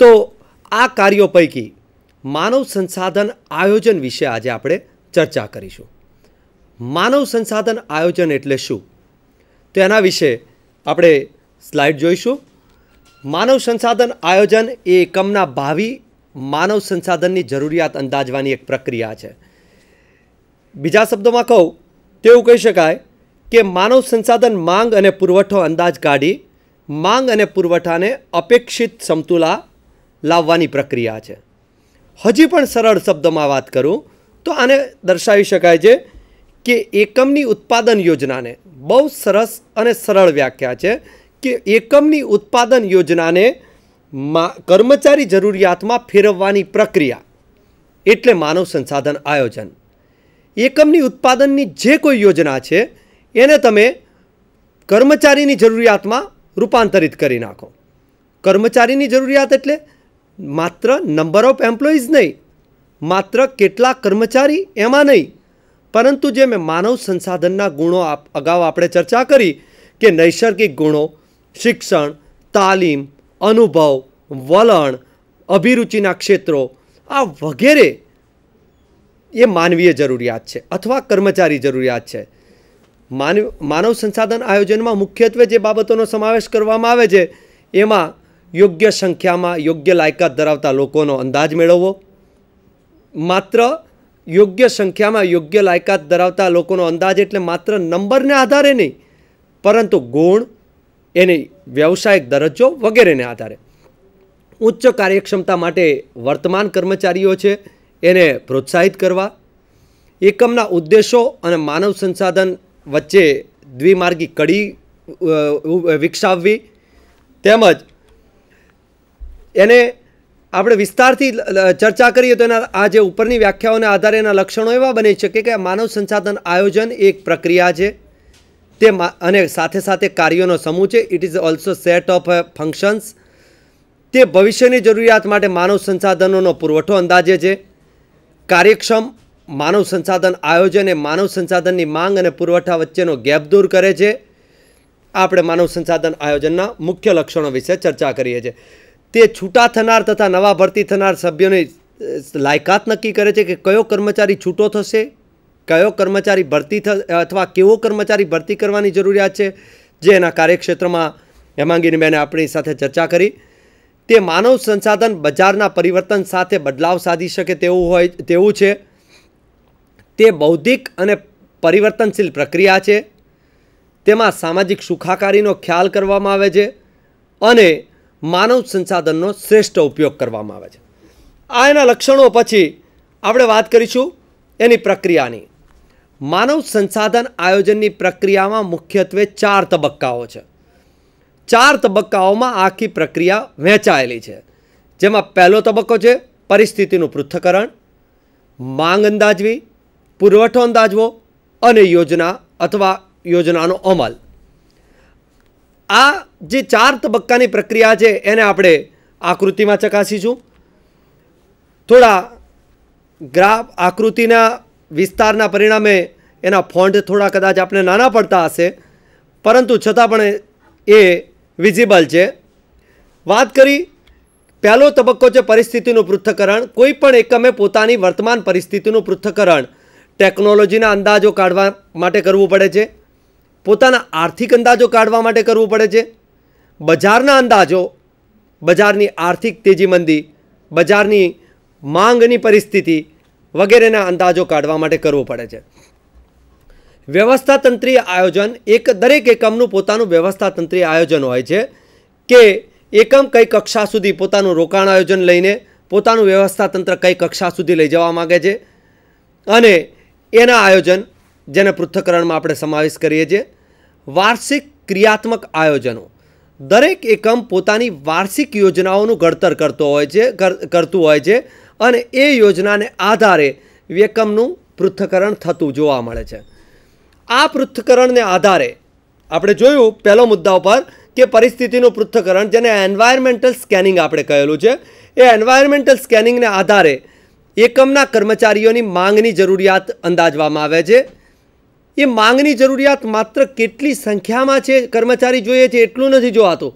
તો આ કાર્યો પૈકી માનવ સંસાધન આયોજન વિશે આજે આપણે ચર્ચા કરીશું માનવ સંસાધન આયોજન એટલે શું તો એના વિશે આપણે સ્લાઇડ જોઈશું માનવ સંસાધન આયોજન એ એકમના ભાવિ માનવ સંસાધનની જરૂરિયાત અંદાજવાની એક પ્રક્રિયા છે બીજા શબ્દોમાં કહું તેવું કહી શકાય કે માનવ સંસાધન માંગ અને પુરવઠો અંદાજ કાઢી માંગ અને પુરવઠાને અપેક્ષિત સમતુલા લાવવાની પ્રક્રિયા છે હજી પણ સરળ શબ્દમાં વાત કરું તો આને દર્શાવી શકાય છે કે એકમની ઉત્પાદન યોજનાને બહુ સરસ અને સરળ વ્યાખ્યા છે કે એકમની ઉત્પાદન યોજનાને મા કર્મચારી જરૂરિયાતમાં ફેરવવાની પ્રક્રિયા એટલે માનવ સંસાધન આયોજન એકમની ઉત્પાદનની જે કોઈ યોજના છે એને તમે કર્મચારીની જરૂરિયાતમાં રૂપાંતરિત કરી નાખો કર્મચારીની જરૂરિયાત એટલે માત્ર નંબર ઓફ એમ્પ્લોઈઝ નહીં માત્ર કેટલા કર્મચારી એમાં નહીં પરંતુ જે મેં માનવ સંસાધનના ગુણો અગાઉ આપણે ચર્ચા કરી કે નૈસર્ગિક ગુણો શિક્ષણ તાલીમ અનુભવ વલણ અભિરુચિના ક્ષેત્રો આ વગેરે એ માનવીય જરૂરિયાત છે અથવા કર્મચારી જરૂરિયાત છે માનવ માનવ સંસાધન આયોજનમાં મુખ્યત્વે જે બાબતોનો સમાવેશ કરવામાં આવે છે એમાં યોગ્ય સંખ્યામાં યોગ્ય લાયકાત ધરાવતા લોકોનો અંદાજ મેળવવો માત્ર યોગ્ય સંખ્યામાં યોગ્ય લાયકાત ધરાવતા લોકોનો અંદાજ એટલે માત્ર નંબરને આધારે નહીં પરંતુ ગુણ એની વ્યવસાયિક દરજ્જો વગેરેને આધારે ઉચ્ચ કાર્યક્ષમતા માટે વર્તમાન કર્મચારીઓ છે એને પ્રોત્સાહિત કરવા એકમના ઉદ્દેશો અને માનવ સંસાધન વચ્ચે દ્વિમાર્ગી કડી વિકસાવવી તેમજ એને આપણે વિસ્તારથી ચર્ચા કરીએ તો એના આ જે ઉપરની વ્યાખ્યાઓના આધારે એના લક્ષણો એવા બની શકે કે માનવ સંસાધન આયોજન એક પ્રક્રિયા છે તે અને સાથે સાથે કાર્યોનો સમૂહ છે it is also set of functions તે ભવિષ્યની જરૂરિયાત માટે માનવ સંસાધનોનો પુરવઠો અંદાજે છે કાર્યક્ષમ માનવ સંસાધન આયોજન એ માનવ સંસાધનની માંગ અને પુરવઠા વચ્ચેનો ગેપ દૂર કરે છે આપણે માનવ સંસાધન આયોજનના મુખ્ય લક્ષણો વિશે ચર્ચા કરીએ છીએ તે છૂટા થનાર તથા નવા ભરતી થનાર સભ્યોની લાયકાત નક્કી કરે છે કે કયો કર્મચારી છૂટો થશે કયો કર્મચારી ભરતી અથવા કેવો કર્મચારી ભરતી કરવાની જરૂરિયાત છે જે એના કાર્યક્ષેત્રમાં હેમાંગીની બેને આપણી સાથે ચર્ચા કરી તે માનવ સંસાધન બજારના પરિવર્તન સાથે બદલાવ સાધી શકે તેવું હોય તેવું છે તે બૌદ્ધિક અને પરિવર્તનશીલ પ્રક્રિયા છે તેમાં સામાજિક સુખાકારીનો ખ્યાલ કરવામાં આવે છે અને માનવ સંસાધનનો શ્રેષ્ઠ ઉપયોગ કરવામાં આવે છે આ એના લક્ષણો પછી આપણે વાત કરીશું એની પ્રક્રિયાની માનવ સંસાધન આયોજનની પ્રક્રિયામાં મુખ્યત્વે ચાર તબક્કાઓ છે ચાર તબક્કાઓમાં આખી પ્રક્રિયા વહેંચાયેલી છે જેમાં પહેલો તબક્કો છે પરિસ્થિતિનું પૃથ્થકરણ માંગ અંદાજવી પુરવઠો અંદાજવો અને યોજના અથવા યોજનાનો અમલ આ જે ચાર તબક્કાની પ્રક્રિયા છે એને આપણે આકૃતિમાં ચકાસીશું થોડા ગ્રાફ આકૃતિના વિસ્તારના પરિણામે એના ફોન્ડ થોડા કદાચ આપણે નાના પડતા હશે પરંતુ છતાં પણ એ વિઝિબલ છે વાત કરી પહેલો તબક્કો છે પરિસ્થિતિનું પૃથ્થકરણ કોઈ પણ એકમે પોતાની વર્તમાન પરિસ્થિતિનું પૃથ્થકરણ ટેકનોલોજીના અંદાજો કાઢવા માટે કરવું પડે છે પોતાના આર્થિક અંદાજો કાઢવા માટે કરવું પડે છે બજારના અંદાજો બજારની આર્થિક તેજી મંદી બજારની માંગની પરિસ્થિતિ વગેરેના અંદાજો કાઢવા માટે કરવું પડે છે વ્યવસ્થાતંત્રીય આયોજન એક દરેક એકમનું પોતાનું વ્યવસ્થાતંત્રીય આયોજન હોય છે કે એકમ કઈ કક્ષા સુધી પોતાનું રોકાણ આયોજન લઈને પોતાનું વ્યવસ્થાતંત્ર કઈ કક્ષા સુધી લઈ જવા માગે છે અને એના આયોજન જેને પૃથ્થકરણમાં આપણે સમાવેશ કરીએ છીએ વાર્ષિક ક્રિયાત્મક આયોજનો દરેક એકમ પોતાની વાર્ષિક યોજનાઓનું ઘડતર કરતો હોય છે કરતું હોય છે અને એ યોજનાને આધારે એકમનું પૃથ્થકરણ થતું જોવા મળે છે આ પૃથ્થકરણને આધારે આપણે જોયું પહેલો મુદ્દા ઉપર કે પરિસ્થિતિનું પૃથ્થકરણ જેને એન્વાયરમેન્ટલ સ્કેનિંગ આપણે કહેલું છે એ એન્વાયરમેન્ટલ સ્કેનિંગને આધારે એકમના કર્મચારીઓની માંગની જરૂરિયાત અંદાજવામાં આવે છે એ માંગની જરૂરિયાત માત્ર કેટલી સંખ્યામાં છે કર્મચારી જોઈએ છે એટલું નથી જોવાતું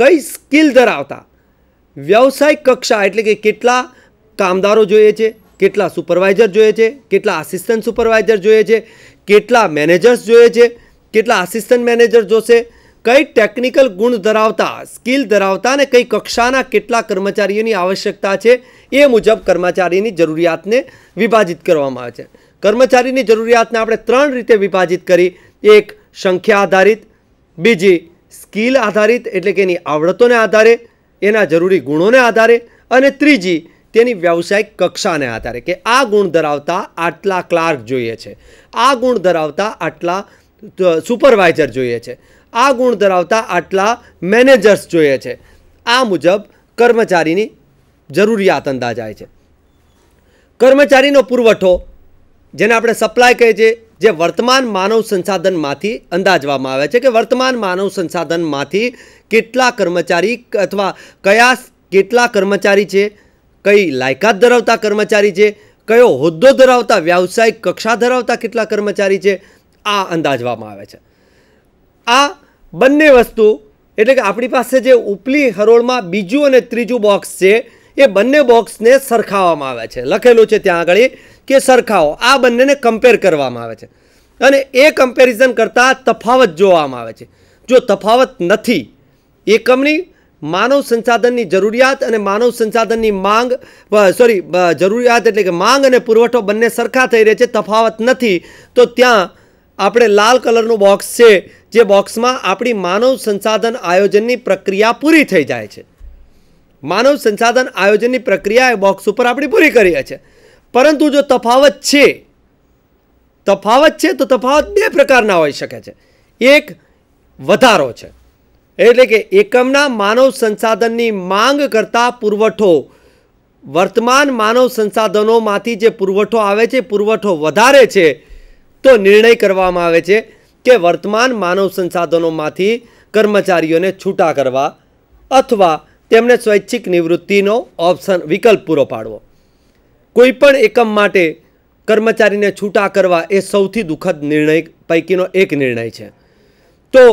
કઈ સ્કિલ ધરાવતા વ્યવસાયિક કક્ષા એટલે કે કેટલા કામદારો જોઈએ છે કેટલા સુપરવાઇઝર જોઈએ છે કેટલા આસિસ્ટન્ટ સુપરવાઇઝર જોઈએ છે કેટલા મેનેજર્સ જોઈએ છે કેટલા આસિસ્ટન્ટ મેનેજર જોશે કઈ ટેકનિકલ ગુણ ધરાવતા સ્કિલ ધરાવતા અને કઈ કક્ષાના કેટલા કર્મચારીઓની આવશ્યકતા છે એ મુજબ કર્મચારીની જરૂરિયાતને વિભાજિત કરવામાં આવે છે કર્મચારીની જરૂરિયાતને આપણે ત્રણ રીતે વિભાજિત કરી એક સંખ્યા આધારિત બીજી સ્કિલ આધારિત એટલે કે એની આવડતોને આધારે એના જરૂરી ગુણોને આધારે અને ત્રીજી તેની વ્યવસાયિક કક્ષાને આધારે કે આ ગુણ ધરાવતા આટલા ક્લાર્ક જોઈએ છે આ ગુણ ધરાવતા આટલા સુપરવાઇઝર જોઈએ છે આ ગુણ ધરાવતા આટલા મેનેજર્સ જોઈએ છે આ મુજબ કર્મચારીની જરૂરિયાત અંદાજાય છે કર્મચારીનો પુરવઠો જેને આપણે સપ્લાય કહીએ છીએ જે વર્તમાન માનવ સંસાધનમાંથી અંદાજવામાં આવે છે કે વર્તમાન માનવ સંસાધનમાંથી કેટલા કર્મચારી અથવા કયા કેટલા કર્મચારી છે કઈ લાયકાત ધરાવતા કર્મચારી છે કયો હોદ્દો ધરાવતા વ્યાવસાયિક કક્ષા ધરાવતા કેટલા કર્મચારી છે આ અંદાજવામાં આવે છે આ બંને વસ્તુ એટલે કે આપણી પાસે જે ઉપલી હરોળમાં બીજું અને ત્રીજું બોક્સ છે એ બંને બોક્સને સરખાવવામાં આવે છે લખેલું છે ત્યાં આગળ કે સરખાવો આ બંનેને કમ્પેર કરવામાં આવે છે અને એ કમ્પેરિઝન કરતાં તફાવત જોવામાં આવે છે જો તફાવત નથી એકમની માનવ સંસાધનની જરૂરિયાત અને માનવ સંસાધનની માંગ સોરી જરૂરિયાત એટલે કે માંગ અને પુરવઠો બંને સરખા થઈ રહે છે તફાવત નથી તો ત્યાં આપણે લાલ કલરનું બોક્સ છે જે બોક્સમાં આપણી માનવ સંસાધન આયોજનની પ્રક્રિયા પૂરી થઈ જાય છે માનવ સંસાધન આયોજનની પ્રક્રિયા એ બોક્સ ઉપર આપણે પૂરી કરીએ છીએ પરંતુ જો તફાવત છે તફાવત છે તો તફાવત બે પ્રકારના હોઈ શકે છે એક વધારો છે એટલે કે એકમના માનવ સંસાધનની માંગ કરતા પુરવઠો વર્તમાન માનવ સંસાધનોમાંથી જે પુરવઠો આવે છે પુરવઠો વધારે છે તો નિર્ણય કરવામાં આવે છે કે વર્તમાન માનવ સંસાધનોમાંથી કર્મચારીઓને છૂટા કરવા અથવા તેમને સ્વૈચ્છિક નિવૃત્તિનો ઓપ્શન વિકલ્પ પૂરો પાડવો કોઈપણ એકમ માટે કર્મચારીને છૂટા કરવા એ સૌથી દુઃખદ નિર્ણય પૈકીનો એક નિર્ણય છે તો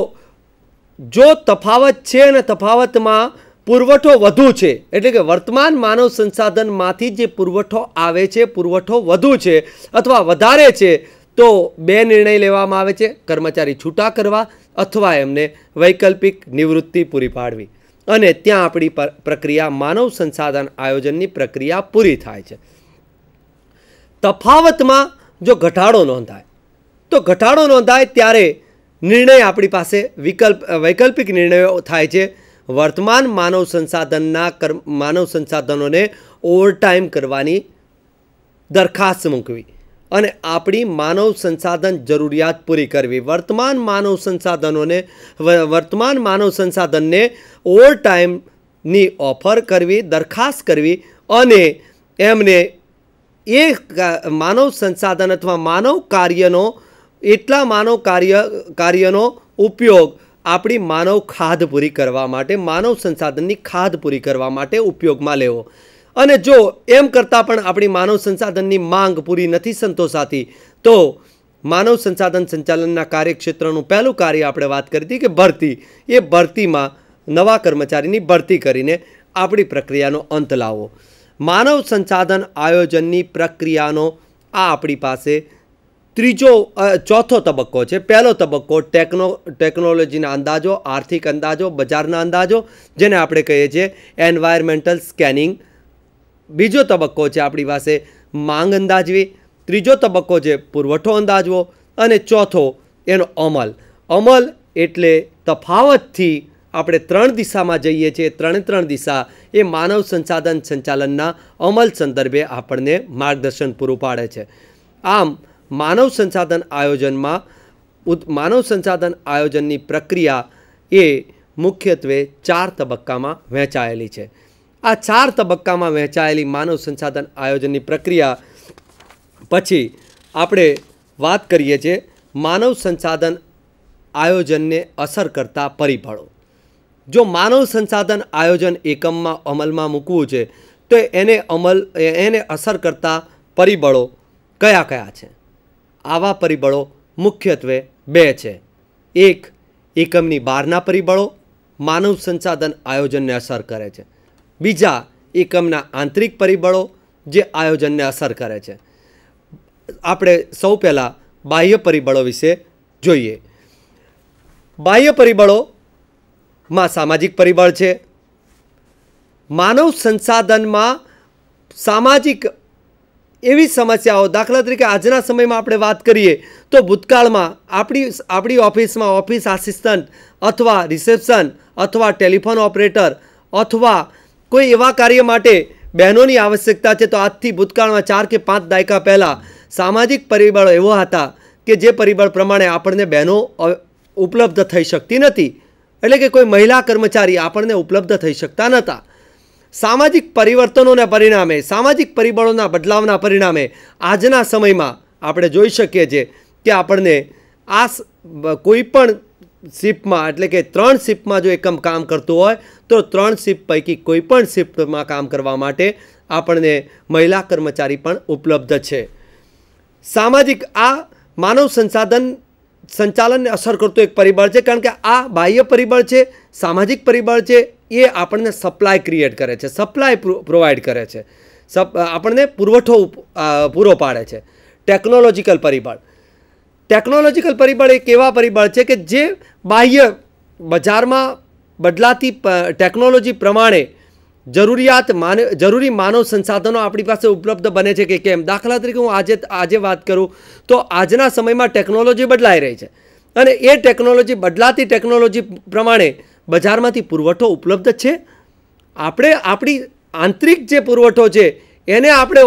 જો તફાવત છે અને તફાવતમાં પુરવઠો વધુ છે એટલે કે વર્તમાન માનવ સંસાધનમાંથી જે પુરવઠો આવે છે પુરવઠો વધુ છે અથવા વધારે છે તો બે નિર્ણય લેવામાં આવે છે કર્મચારી છૂટા કરવા અથવા એમને વૈકલ્પિક નિવૃત્તિ પૂરી પાડવી અને ત્યાં આપણી પ્રક્રિયા માનવ સંસાધન આયોજનની પ્રક્રિયા પૂરી થાય છે તફાવતમાં જો ઘટાડો નોંધાય તો ઘટાડો નોંધાય ત્યારે નિર્ણય આપણી પાસે વિકલ્પ વૈકલ્પિક નિર્ણયો થાય છે વર્તમાન માનવ સંસાધનના કર માનવ સંસાધનોને ઓવરટાઈમ કરવાની દરખાસ્ત મૂકવી અને આપણી માનવ સંસાધન જરૂરિયાત પૂરી કરવી વર્તમાન માનવ સંસાધનોને વર્તમાન માનવ સંસાધનને ઓવર ટાઈમની ઓફર કરવી દરખાસ્ત કરવી અને એમને એ માનવ સંસાધન અથવા માનવ કાર્યનો એટલા માનવ કાર્ય કાર્યનો ઉપયોગ આપણી માનવ ખાધ પૂરી કરવા માટે માનવ સંસાધનની ખાધ પૂરી કરવા માટે ઉપયોગમાં લેવો અને જો એમ કરતાં પણ આપણી માનવ સંસાધનની માંગ પૂરી નથી સંતોષાતી તો માનવ સંસાધન સંચાલનના કાર્યક્ષેત્રનું પહેલું કાર્ય આપણે વાત કરી હતી કે ભરતી એ ભરતીમાં નવા કર્મચારીની ભરતી કરીને આપણી પ્રક્રિયાનો અંત લાવો માનવ સંસાધન આયોજનની પ્રક્રિયાનો આ આપણી પાસે ત્રીજો ચોથો તબક્કો છે પહેલો તબક્કો ટેકનો ટેકનોલોજીના અંદાજો આર્થિક અંદાજો બજારના અંદાજો જેને આપણે કહીએ છીએ એન્વાયરમેન્ટલ સ્કેનિંગ બીજો તબક્કો છે આપણી પાસે માંગ અંદાજવી ત્રીજો તબક્કો છે પુરવઠો અંદાજવો અને ચોથો એનો અમલ અમલ એટલે તફાવતથી આપણે ત્રણ દિશામાં જઈએ છીએ ત્રણે ત્રણ દિશા એ માનવ સંસાધન સંચાલનના અમલ સંદર્ભે આપણને માર્ગદર્શન પૂરું પાડે છે આમ માનવ સંસાધન આયોજનમાં માનવ સંસાધન આયોજનની પ્રક્રિયા એ મુખ્યત્વે ચાર તબક્કામાં વહેંચાયેલી છે આ ચાર તબક્કામાં વહેંચાયેલી માનવ સંસાધન આયોજનની પ્રક્રિયા પછી આપણે વાત કરીએ છીએ માનવ સંસાધન આયોજનને અસર કરતા પરિબળો જો માનવ સંસાધન આયોજન એકમમાં અમલમાં મૂકવું છે તો એને અમલ એને અસર કરતા પરિબળો કયા કયા છે આવા પરિબળો મુખ્યત્વે બે છે એક એકમની બહારના પરિબળો માનવ સંસાધન આયોજનને અસર કરે છે બીજા એકમના આંતરિક પરિબળો જે આયોજનને અસર કરે છે આપણે સૌ પહેલાં બાહ્ય પરિબળો વિશે જોઈએ બાહ્ય પરિબળોમાં સામાજિક પરિબળ છે માનવ સંસાધનમાં સામાજિક એવી સમસ્યાઓ દાખલા તરીકે આજના સમયમાં આપણે વાત કરીએ તો ભૂતકાળમાં આપણી આપણી ઓફિસમાં ઓફિસ આસિસ્ટન્ટ અથવા રિસેપ્શન અથવા ટેલિફોન ઓપરેટર અથવા કોઈ એવા કાર્ય માટે બહેનોની આવશ્યકતા છે તો આજથી ભૂતકાળમાં ચાર કે પાંચ દાયકા પહેલાં સામાજિક પરિબળો એવા હતા કે જે પરિબળ પ્રમાણે આપણને બહેનો ઉપલબ્ધ થઈ શકતી નથી એટલે કે કોઈ મહિલા કર્મચારી આપણને ઉપલબ્ધ થઈ શકતા નહોતા સામાજિક પરિવર્તનોના પરિણામે સામાજિક પરિબળોના બદલાવના પરિણામે આજના સમયમાં આપણે જોઈ શકીએ છીએ કે આપણને આ કોઈ પણ શિફ્ટમાં એટલે કે ત્રણ શિફ્ટમાં જો એકમ કામ કરતું હોય તો ત્રણ શિફ્ટ પૈકી કોઈપણ શિફ્ટમાં કામ કરવા માટે આપણને મહિલા કર્મચારી પણ ઉપલબ્ધ છે સામાજિક આ માનવ સંસાધન સંચાલનને અસર કરતું એક પરિબળ છે કારણ કે આ બાહ્ય પરિબળ છે સામાજિક પરિબળ છે એ આપણને સપ્લાય ક્રિએટ કરે છે સપ્લાય પ્રોવાઈડ કરે છે સપ આપણને પુરવઠો પૂરો પાડે છે ટેકનોલોજીકલ પરિબળ ટેકનોલોજીકલ પરિબળ એક એવા પરિબળ છે કે જે બાહ્ય બજારમાં બદલાતી ટેકનોલોજી પ્રમાણે જરૂરિયાત માન જરૂરી માનવ સંસાધનો આપણી પાસે ઉપલબ્ધ બને છે કે કેમ દાખલા તરીકે હું આજે આજે વાત કરું તો આજના સમયમાં ટેકનોલોજી બદલાઈ રહી છે અને એ ટેકનોલોજી બદલાતી ટેકનોલોજી પ્રમાણે બજારમાંથી પુરવઠો ઉપલબ્ધ છે આપણે આપણી આંતરિક જે પુરવઠો છે એને આપણે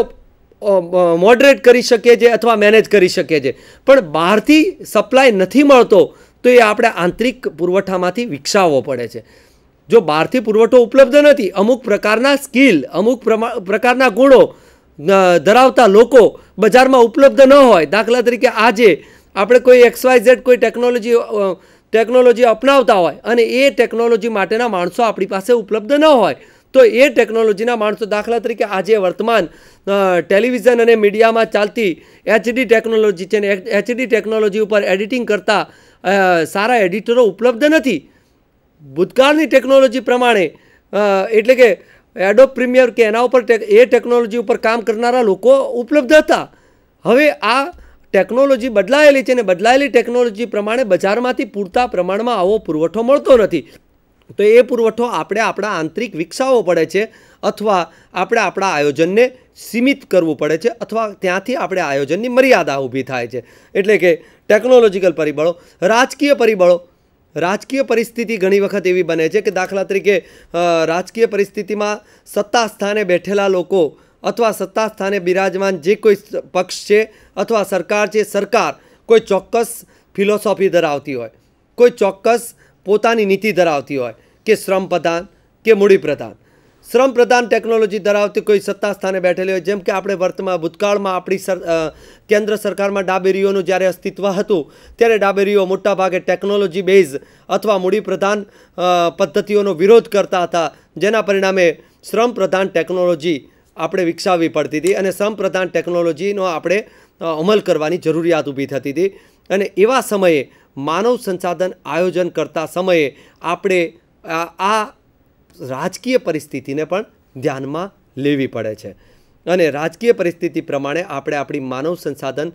મોડરેટ કરી શકીએ છીએ અથવા મેનેજ કરી શકીએ છીએ પણ બહારથી સપ્લાય નથી મળતો તો એ આપણે આંતરિક પુરવઠામાંથી વિકસાવવો પડે છે જો બહારથી પુરવઠો ઉપલબ્ધ નથી અમુક પ્રકારના સ્કિલ અમુક પ્રકારના ગુણો ધરાવતા લોકો બજારમાં ઉપલબ્ધ ન હોય દાખલા તરીકે આજે આપણે કોઈ એક્સવાય ઝેડ કોઈ ટેકનોલોજી ટેકનોલોજી અપનાવતા હોય અને એ ટેકનોલોજી માટેના માણસો આપણી પાસે ઉપલબ્ધ ન હોય તો એ ટેકનોલોજીના માણસો દાખલા તરીકે આજે વર્તમાન ટેલિવિઝન અને મીડિયામાં ચાલતી એચડી ટેકનોલોજી છે ને એચડી ટેકનોલોજી ઉપર એડિટિંગ કરતા સારા એડિટરો ઉપલબ્ધ નથી ભૂતકાળની ટેકનોલોજી પ્રમાણે એટલે કે એડો પ્રીમિયર કે એના ઉપર એ ટેકનોલોજી ઉપર કામ કરનારા લોકો ઉપલબ્ધ હતા હવે આ ટેકનોલોજી બદલાયેલી છે ને બદલાયેલી ટેકનોલોજી પ્રમાણે બજારમાંથી પૂરતા પ્રમાણમાં આવો પુરવઠો મળતો નથી તો એ પુરવઠો આપણે આપણા આંતરિક વિકસાવવો પડે છે અથવા આપણે આપણા આયોજનને સીમિત કરવું પડે છે અથવા ત્યાંથી આપણે આયોજનની મર્યાદા ઊભી થાય છે એટલે કે ટેકનોલોજીકલ પરિબળો રાજકીય પરિબળો રાજકીય પરિસ્થિતિ ઘણી વખત એવી બને છે કે દાખલા તરીકે રાજકીય પરિસ્થિતિમાં સત્તા સ્થાને બેઠેલા લોકો અથવા સત્તા સ્થાને બિરાજમાન જે કોઈ પક્ષ છે અથવા સરકાર છે સરકાર કોઈ ચોક્કસ ફિલોસોફી ધરાવતી હોય કોઈ ચોક્કસ પોતાની નીતિ ધરાવતી હોય કે શ્રમ પ્રધાન કે મૂડી પ્રધાન શ્રમ પ્રધાન ટેકનોલોજી ધરાવતી કોઈ સત્તા સ્થાને બેઠેલી હોય જેમ કે આપણે વર્તમાન ભૂતકાળમાં આપણી કેન્દ્ર સરકારમાં ડાબેરીઓનું જ્યારે અસ્તિત્વ હતું ત્યારે ડાબેરીઓ મોટાભાગે ટેકનોલોજી બેઝ અથવા મૂડી પ્રધાન પદ્ધતિઓનો વિરોધ કરતા હતા જેના પરિણામે શ્રમ પ્રધાન ટેકનોલોજી આપણે વિકસાવવી પડતી હતી અને શ્રમ પ્રધાન ટેકનોલોજીનો આપણે અમલ કરવાની જરૂરિયાત ઊભી થતી હતી અને એવા સમયે માનવ સંસાધન આયોજન કરતા સમયે આપણે આ રાજકીય પરિસ્થિતિને પણ ધ્યાનમાં લેવી પડે છે અને રાજકીય પરિસ્થિતિ પ્રમાણે આપણે આપણી માનવ સંસાધન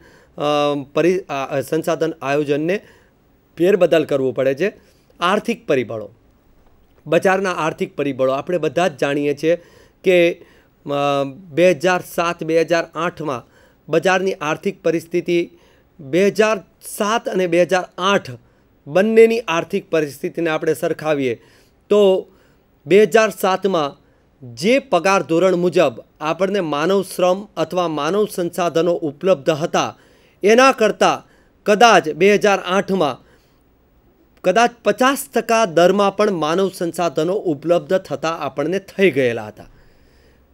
પરિ સંસાધન આયોજનને ફેરબદલ કરવું પડે છે આર્થિક પરિબળો બજારના આર્થિક પરિબળો આપણે બધા જ જાણીએ છીએ કે બે હજાર સાત બે હજાર આઠમાં બજારની આર્થિક પરિસ્થિતિ બે હજાર સાત અને બે હજાર આઠ બંનેની આર્થિક પરિસ્થિતિને આપણે સરખાવીએ તો બે હજાર સાતમાં જે પગાર ધોરણ મુજબ આપણને માનવ શ્રમ અથવા માનવ સંસાધનો ઉપલબ્ધ હતા એના કરતાં કદાચ બે હજાર આઠમાં કદાચ પચાસ ટકા દરમાં પણ માનવ સંસાધનો ઉપલબ્ધ થતાં આપણને થઈ ગયેલા હતા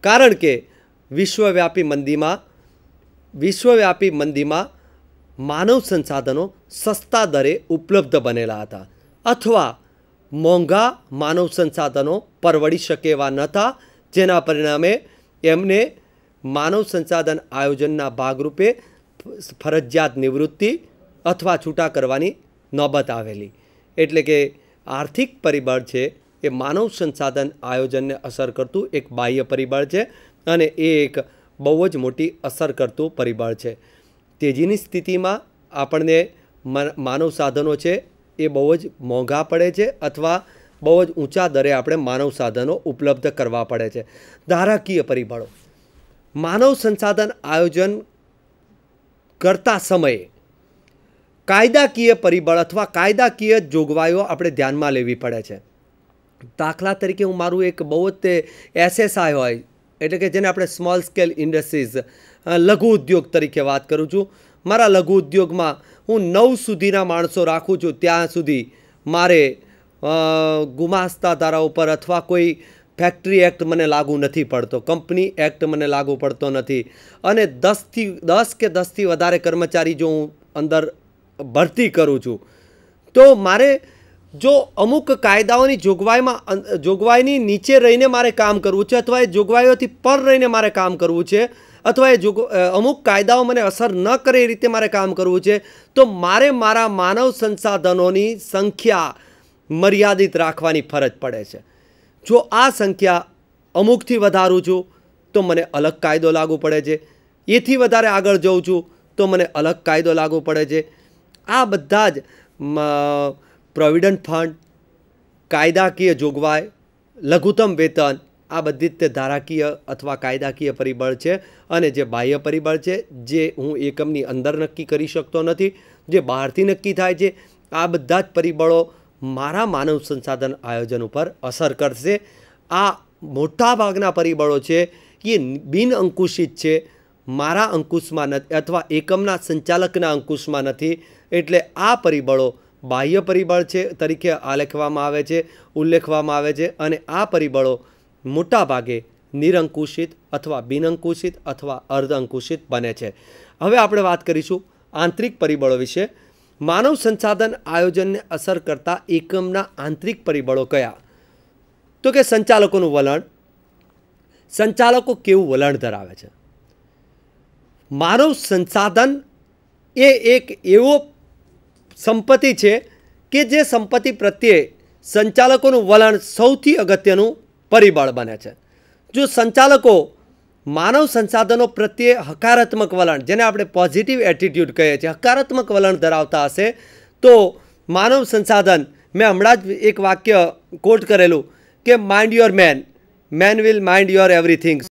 કારણ કે વિશ્વવ્યાપી મંદીમાં વિશ્વવ્યાપી મંદીમાં માનવ સંસાધનો સસ્તા દરે ઉપલબ્ધ બનેલા હતા અથવા મોંઘા માનવ સંસાધનો પરવડી શકે એવા નહોતા જેના પરિણામે એમને માનવ સંસાધન આયોજનના ભાગરૂપે ફરજિયાત નિવૃત્તિ અથવા છૂટા કરવાની નોબત આવેલી એટલે કે આર્થિક પરિબળ છે એ માનવ સંસાધન આયોજનને અસર કરતું એક બાહ્ય પરિબળ છે અને એ એક બહુ જ મોટી અસર કરતું પરિબળ છે તેજીની સ્થિતિમાં આપણને માનવ સાધનો છે એ બહુ જ મોંઘા પડે છે અથવા બહુ જ ઊંચા દરે આપણે માનવ સાધનો ઉપલબ્ધ કરવા પડે છે ધારાકીય પરિબળો માનવ સંસાધન આયોજન કરતા સમયે કાયદાકીય પરિબળ અથવા કાયદાકીય જોગવાઈઓ આપણે ધ્યાનમાં લેવી પડે છે દાખલા તરીકે હું મારું એક બહુ જ તે એસએસઆઈ હોય એટલે કે જેને આપણે સ્મોલ સ્કેલ ઇન્ડસ્ટ્રીઝ લઘુ ઉદ્યોગ તરીકે વાત કરું છું મારા લઘુ ઉદ્યોગમાં હું નવ સુધીના માણસો રાખું છું ત્યાં સુધી મારે ગુમાસ્તા ધારા ઉપર અથવા કોઈ ફેક્ટરી એક્ટ મને લાગુ નથી પડતો કંપની એક્ટ મને લાગુ પડતો નથી અને દસથી દસ કે દસથી વધારે કર્મચારી જો હું અંદર ભરતી કરું છું તો મારે જો અમુક કાયદાઓની જોગવાઈમાં જોગવાઈની નીચે રહીને મારે કામ કરવું છે અથવા એ જોગવાઈઓથી પર રહીને મારે કામ કરવું છે અથવા એ અમુક કાયદાઓ મને અસર ન કરે એ રીતે મારે કામ કરવું છે તો મારે મારા માનવ સંસાધનોની સંખ્યા મર્યાદિત રાખવાની ફરજ પડે છે જો આ સંખ્યા અમુકથી વધારું છું તો મને અલગ કાયદો લાગુ પડે છે એથી વધારે આગળ જઉં છું તો મને અલગ કાયદો લાગુ પડે છે આ બધા જ પ્રોવિડન્ટ ફંડ કાયદાકીય જોગવાઈ લઘુત્તમ વેતન આ બધી જ તે ધારાકીય અથવા કાયદાકીય પરિબળ છે અને જે બાહ્ય પરિબળ છે જે હું એકમની અંદર નક્કી કરી શકતો નથી જે બહારથી નક્કી થાય છે આ બધા જ પરિબળો મારા માનવ સંસાધન આયોજન ઉપર અસર કરશે આ મોટાભાગના પરિબળો છે એ બિન અંકુશિત છે મારા અંકુશમાં નથી અથવા એકમના સંચાલકના અંકુશમાં નથી એટલે આ પરિબળો બાહ્ય પરિબળ છે તરીકે આલેખવામાં આવે છે ઉલ્લેખવામાં આવે છે અને આ પરિબળો મોટાભાગે નિરંકુશિત અથવા બિનઅંકુશિત અથવા અર્ધઅંકુશિત બને છે હવે આપણે વાત કરીશું આંતરિક પરિબળો વિશે માનવ સંસાધન આયોજનને અસર કરતા એકમના આંતરિક પરિબળો કયા તો કે સંચાલકોનું વલણ સંચાલકો કેવું વલણ ધરાવે છે માનવ સંસાધન એ એક એવો સંપત્તિ છે કે જે સંપત્તિ પ્રત્યે સંચાલકોનું વલણ સૌથી અગત્યનું પરિબળ બને છે જો સંચાલકો માનવ સંસાધનો પ્રત્યે હકારાત્મક વલણ જેને આપણે પોઝિટિવ એટીટ્યૂડ કહીએ છીએ હકારાત્મક વલણ ધરાવતા હશે તો માનવ સંસાધન મેં હમણાં જ એક વાક્ય કોટ કરેલું કે mind your man man will mind your everything